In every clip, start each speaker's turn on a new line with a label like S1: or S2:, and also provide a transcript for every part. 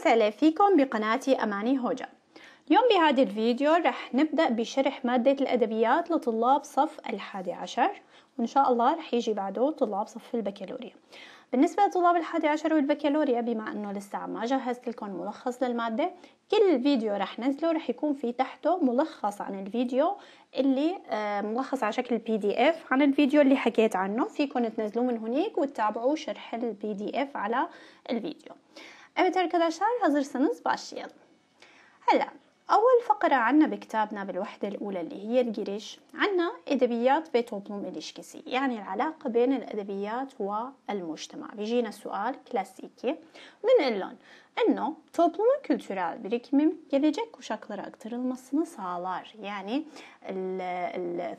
S1: وسهلا فيكم بقناتي أماني هوجا اليوم بهذا الفيديو رح نبدأ بشرح مادة الأدبيات لطلاب صف الحادي عشر وإن شاء الله رح يجي بعده طلاب صف البكالوريا بالنسبة لطلاب الحادي عشر والبكالوريا بما أنه لسه ما جهزت لكم ملخص للمادة كل فيديو رح نزله رح يكون في تحته ملخص عن الفيديو اللي آه، ملخص على شكل بي دي اف عن الفيديو اللي حكيت عنه فيكم تنزلوه من هناك وتتابعوا شرح البي دي اف على الفيديو Evet arkadaşlar hazırsanız başlayalım. هلا أول فقرة عنا بكتابنا بالوحدة الأولى اللي هي الجريش عنا أدبيات بتوبلوم إليشكسي يعني العلاقة بين الأدبيات والمجتمع بيجينا سؤال كلاسيكي بنقول لهم إنه toplumun kültürel birikimi gelecek kuşaklara aktarılmasını sağlar. Yani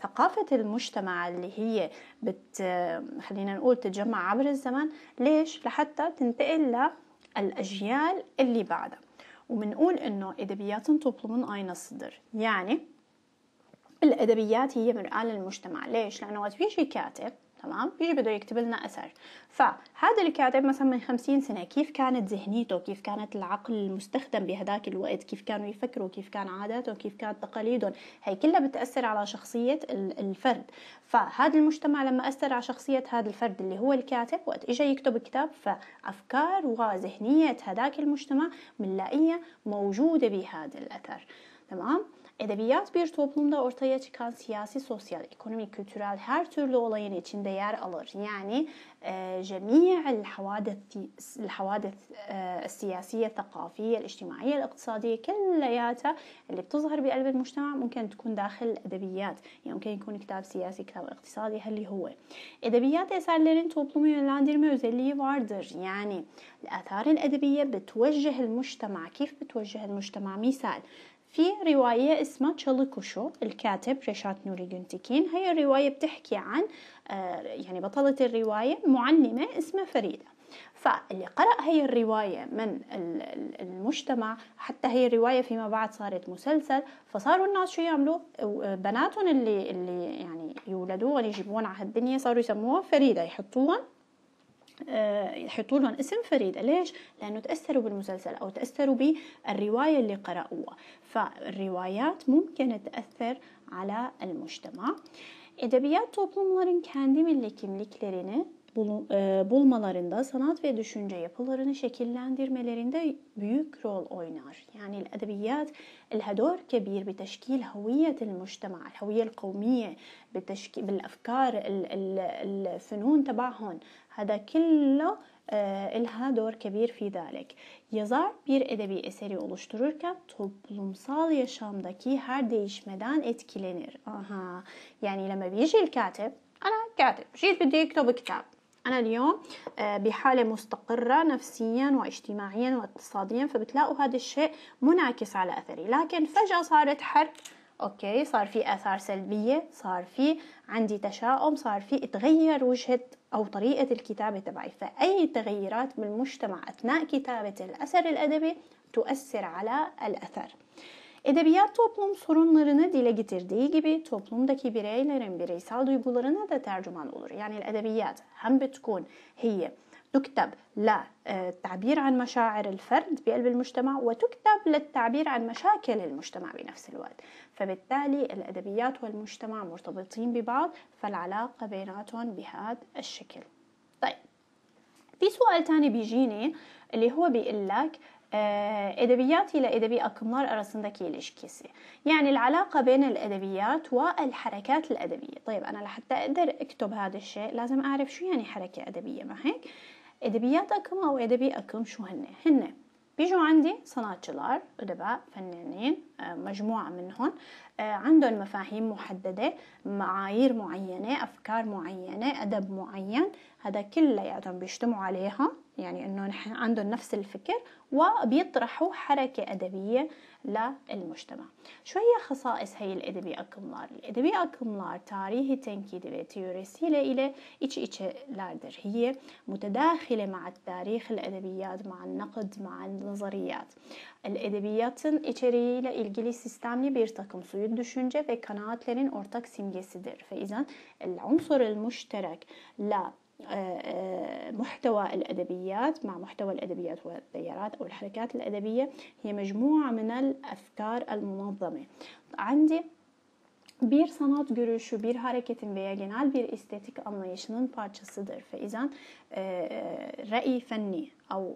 S1: ثقافة المجتمع اللي هي بت خلينا نقول تتجمع عبر الزمن ليش؟ لحتى تنتقل الأجيال اللي بعدها ومنقول إنه إدبياتın أين الصدر يعني الأدبيات هي مرآة للمجتمع ليش؟ لأنه وقت في شي كاتب تمام بيجي بده يكتب لنا اثر فهذا الكاتب مثلا من خمسين سنه كيف كانت ذهنيته كيف كانت العقل المستخدم بهداك الوقت كيف كانوا يفكروا كيف كان عاداتهم كيف كانت تقاليدهم هي كلها بتاثر على شخصيه الفرد فهذا المجتمع لما اثر على شخصيه هذا الفرد اللي هو الكاتب وقت اجى يكتب كتاب فافكار وذهنيه هداك المجتمع بنلاقيها موجوده بهذا الاثر تمام Edebiyat bir toplumda ortaya çıkan siyasi, sosyal, ekonomik, kültürel her türlü olayın içinde yer alır. Yani جميع الحوادث الحوادث السياسية الثقافية الاجتماعية الاقتصادية كلياتها اللي بتظهر بقلب المجتمع ممكن تكون داخل الأدبيات يعني ممكن يكون كتاب siyasi kitap iktisadi hali huve. Edebiyat eserlerin toplumu yönlendirme özelliği vardır. Yani الآثار الأدبية بتوجه المجتمع كيف بتوجه المجتمع مثال في رواية اسمها تشالي كوشو الكاتب رشاد نوري جنتكين هي الرواية بتحكي عن آه، يعني بطلة الرواية معلمة اسمها فريدة فاللي قرأ هي الرواية من المجتمع حتى هي الرواية فيما بعد صارت مسلسل فصاروا الناس شو يعملوا بناتهم اللي اللي يعني يولدوا ويجيبون على هالدنيا صاروا يسموها فريدة يحطوهم آه، يحطوا لهم اسم فريد ليش لانه تاثروا بالمسلسل او تاثروا بالروايه اللي قرأوها فالروايات ممكن تاثر على المجتمع ادبيات toplumların kendi milli kimliklerini bul, e, bulmalarında, sanat ve düşünce yapılarını şekillendirmelerinde büyük rol oynar. Yani الأدبيات لها دور كبير بتشكيل هوية المجتمع، الهوية القومية بتشكيل بالأفكار الفنون تبعهم، Hada كله e, elha dor kebir fi dalek. Yazar bir edebi eseri oluştururken toplumsal yaşamdaki her değişmeden etkilenir. Aha. Yani lema biyecil katip, ana katip, jit bir kitabı kitap. أنا اليوم آه، بحالة مستقرة نفسيا واجتماعيا واقتصاديا فبتلاقوا هذا الشيء منعكس على أثري لكن فجأة صارت حرب أوكي صار في آثار سلبية صار في عندي تشاؤم صار في تغير وجهة أو طريقة الكتابة تبعي فأي تغيرات بالمجتمع أثناء كتابة الأثر الأدبي تؤثر على الأثر Edebiyat toplum sorunlarını dile getirdiği gibi toplumdaki bireylerin bireysel duygularına da tercüman olur. يعني الأدبيات هم بتكون هي تكتب للتعبير عن مشاعر الفرد بقلب المجتمع وتكتب للتعبير عن مشاكل المجتمع بنفس الوقت فبالتالي الأدبيات والمجتمع مرتبطين ببعض فالعلاقة بيناتهم بهذا الشكل طيب في سؤال تاني بيجيني اللي هو بيقول لك آه، أدبيات إلى أدبي akımlar arasındaki ilişkisi يعني العلاقة بين الأدبيات والحركات الأدبية طيب أنا لحتى أقدر أكتب هذا الشيء لازم أعرف شو يعني حركة أدبية ما هيك أدبيات akımı او أدبي akım شو هن هن بيجوا عندي صناتشلار أدباء فنانين آه، مجموعة منهم آه، عندهم مفاهيم محددة معايير معينة أفكار معينة أدب معين هذا كلياتهم بيجتمعوا عليها يعني انه نحن عندهم نفس الفكر وبيطرحوا حركة أدبية للمجتمع شو هي خصائص هي الأدبي أكملار الأدبي أكملار تاريخي تنكيدي وتيوريسي إلى إيش إيش لاردر هي متداخلة مع التاريخ الأدبيات مع النقد مع النظريات الأدبيات إيشري إلى إلقلي سيستامي بيرتكم سويد دوشنجة في أورتاك سيمجيسيدر فإذا العنصر المشترك لا محتوى الأدبيات مع محتوى الأدبيات والتيارات أو الحركات الأدبية هي مجموعة من الأفكار المنظمة عندي bir sanat görüşü, bir hareketin veya genel bir estetik anlayışının parçasıdır. Feizan, فإذا رأي فني أو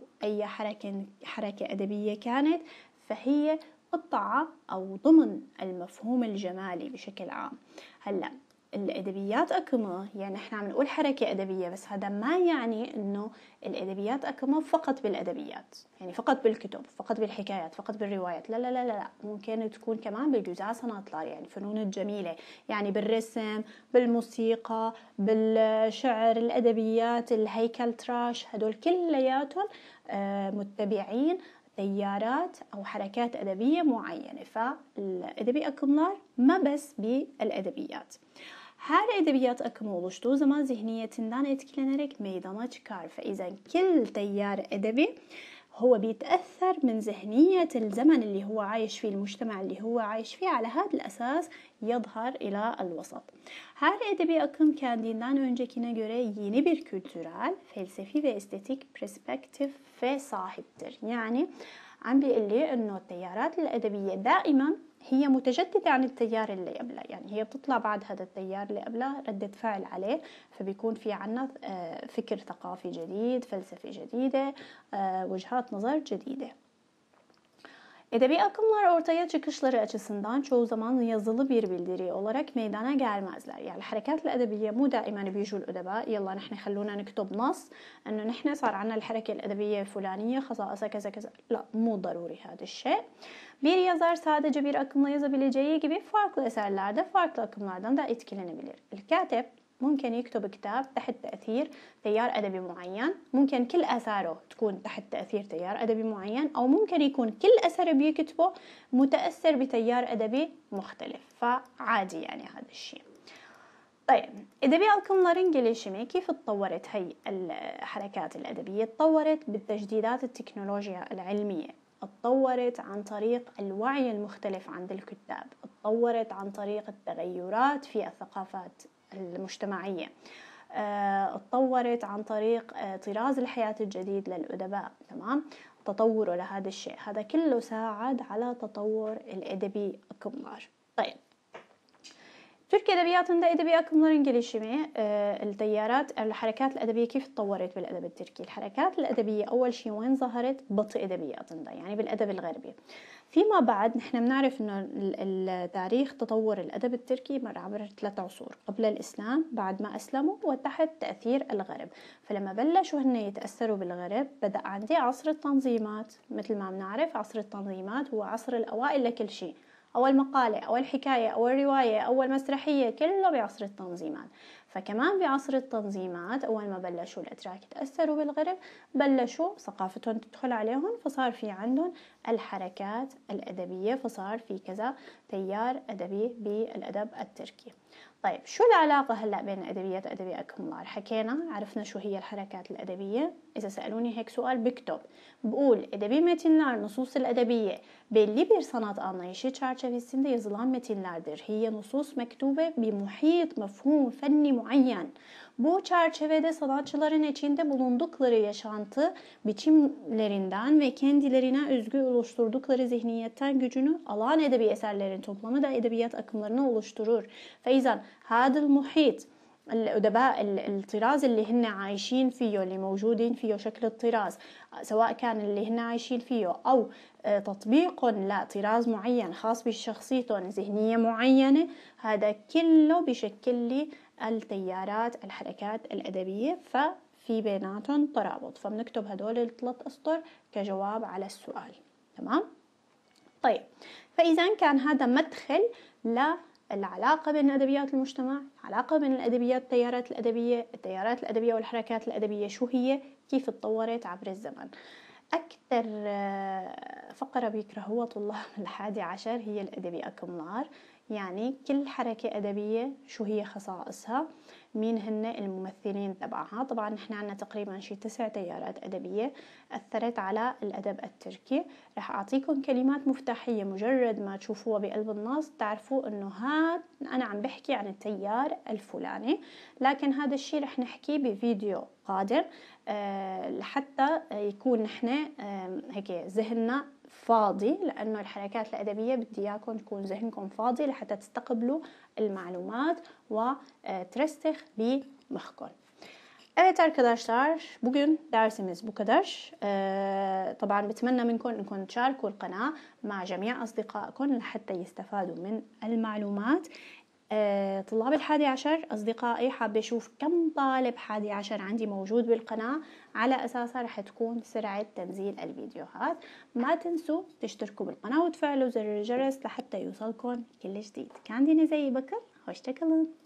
S1: hareke edebiye kanet أدبية كانت av قطعة el mefhumil cemali bir şekil ağam. Hala, الادبيات اكمه يعني احنا عم نقول حركه ادبيه بس هذا ما يعني انه الادبيات اكمه فقط بالادبيات يعني فقط بالكتب فقط بالحكايات فقط بالروايات لا لا لا لا ممكن تكون كمان بالجزعه يعني الفنون الجميله يعني بالرسم بالموسيقى بالشعر الادبيات الهيكل تراش هدول كلياتهم آه، متبعين تيارات أو حركات أدبية معينة فالأدبي أكملار ما بس بالأدبيات Her edebiyat akımı oluştuğu zaman zihniyetinden etkilenerek meydana çıkar. فإذا كل تيار edebi, هو بيتأثر من ذهنية الزمن اللي هو عايش فيه المجتمع اللي هو عايش فيه على هذا الأساس يظهر إلى الوسط Her edebi akım kendinden öncekine göre yeni bir kültürel, felsefi ve estetik perspektife sahiptir. Yani عم بيقول لي انه التيارات الادبيه دائما هي متجدده عن التيار اللي قبلها يعني هي بتطلع بعد هذا التيار اللي قبلها رده فعل عليه فبيكون في عنا آه، فكر ثقافي جديد فلسفه جديده آه، وجهات نظر جديده Edebi akımlar ortaya çıkışları açısından çoğu zaman yazılı bir bildiri olarak meydana gelmezler. Yani الحركات الأدبية mu daimen بيجوا edeba? يلا نحن خلونا نكتب نص أنه نحن صار عنا الحركة الأدبية الفلانية خصائصها kaza kaza? La, mu ضروري hadi şey. Bir yazar sadece bir akımla yazabileceği gibi farklı eserlerde farklı akımlardan da etkilenebilir. El-Katip ممكن يكتب كتاب تحت تأثير تيار أدبي معين ممكن كل أثاره تكون تحت تأثير تيار أدبي معين أو ممكن يكون كل أثر بيكتبه متأثر بتيار أدبي مختلف فعادي يعني هذا الشيء طيب إذا بيع الكملر إنجليشمي كيف تطورت هي الحركات الأدبية تطورت بالتجديدات التكنولوجيا العلمية تطورت عن طريق الوعي المختلف عند الكتاب تطورت عن طريق التغيرات في الثقافات المجتمعية آه، تطورت عن طريق آه، طراز الحياة الجديد للأدباء تمام تطوره لهذا الشيء هذا كله ساعد على تطور الأدبي أكبر طيب تركي أدبي edebi إنجليشي مي آه، التيارات الحركات الأدبية كيف تطورت بالأدب التركي؟ الحركات الأدبية أول شيء وين ظهرت؟ بطي أدبياتında يعني بالأدب الغربي. فيما بعد نحن بنعرف انه التاريخ تطور الادب التركي مر عبر ثلاث عصور قبل الاسلام بعد ما اسلموا وتحت تاثير الغرب فلما بلشوا هن يتاثروا بالغرب بدا عندي عصر التنظيمات مثل ما بنعرف عصر التنظيمات هو عصر الاوائل لكل شيء أول مقالة أول حكاية أول رواية أول مسرحية كله بعصر التنظيمات فكمان بعصر التنظيمات أول ما بلشوا الأتراك يتأثروا بالغرب بلشوا ثقافتهم تدخل عليهم فصار في عندهم الحركات الأدبية فصار في كذا تيار أدبي بالأدب التركي طيب شو العلاقة هلأ بين الأدبيات وأدبية أكملار؟ حكينا عرفنا شو هي الحركات الأدبية إذا سألوني هيك سؤال بكتب بقول edebi metinler nusus edebiye belli bir sanat anlayışı çerçevesinde yazılan metinlerdir. Hiye nusus mektube bir muhit mefhum fenni Bu çerçevede sanatçıların içinde bulundukları yaşantı biçimlerinden ve kendilerine özgü oluşturdukları zihniyetten gücünü alan edebi eserlerin toplamı da edebiyat akımlarını oluşturur. Feiz اذا هذا المحيط الادباء الطراز اللي هن عايشين فيه اللي موجودين فيه شكل الطراز سواء كان اللي هن عايشين فيه او آه، تطبيق لطراز معين خاص بشخصيتهم ذهنية معينة هذا كله بشكل لي التيارات الحركات الأدبية ففي بيناتهم ترابط فبنكتب هدول الثلاث أسطر كجواب على السؤال تمام؟ طيب فإذا كان هذا مدخل ل العلاقة بين أدبيات المجتمع العلاقة بين الأدبيات التيارات الأدبية التيارات الأدبية والحركات الأدبية شو هي كيف تطورت عبر الزمن أكثر آه، فقرة بيكرهوها طلاب الحادي عشر هي الأدبي أكم نار يعني كل حركة أدبية شو هي خصائصها مين هن الممثلين تبعها طبعا نحن عنا تقريبا شي تسع تيارات أدبية أثرت على الأدب التركي رح أعطيكم كلمات مفتاحية مجرد ما تشوفوها بقلب النص تعرفوا أنه هاد أنا عم بحكي عن التيار الفلاني لكن هذا الشي رح نحكيه بفيديو قادم آه، لحتى يكون نحن آه، هيك ذهننا فاضي لانه الحركات الادبيه بدي اياكم تكون ذهنكم فاضي لحتى تستقبلوا المعلومات وترسخ آه، بمخكم Evet arkadaşlar bugün dersimiz bu kadar. طبعا بتمنى منكم انكم تشاركوا القناة مع جميع اصدقائكم لحتى يستفادوا من المعلومات. آه، طلاب الحادي عشر أصدقائي حابة أشوف كم طالب حادي عشر عندي موجود بالقناة على أساسها رح تكون سرعة تنزيل الفيديوهات ما تنسوا تشتركوا بالقناة وتفعلوا زر الجرس لحتى يوصلكم كل جديد كان ديني زي بكر تكلم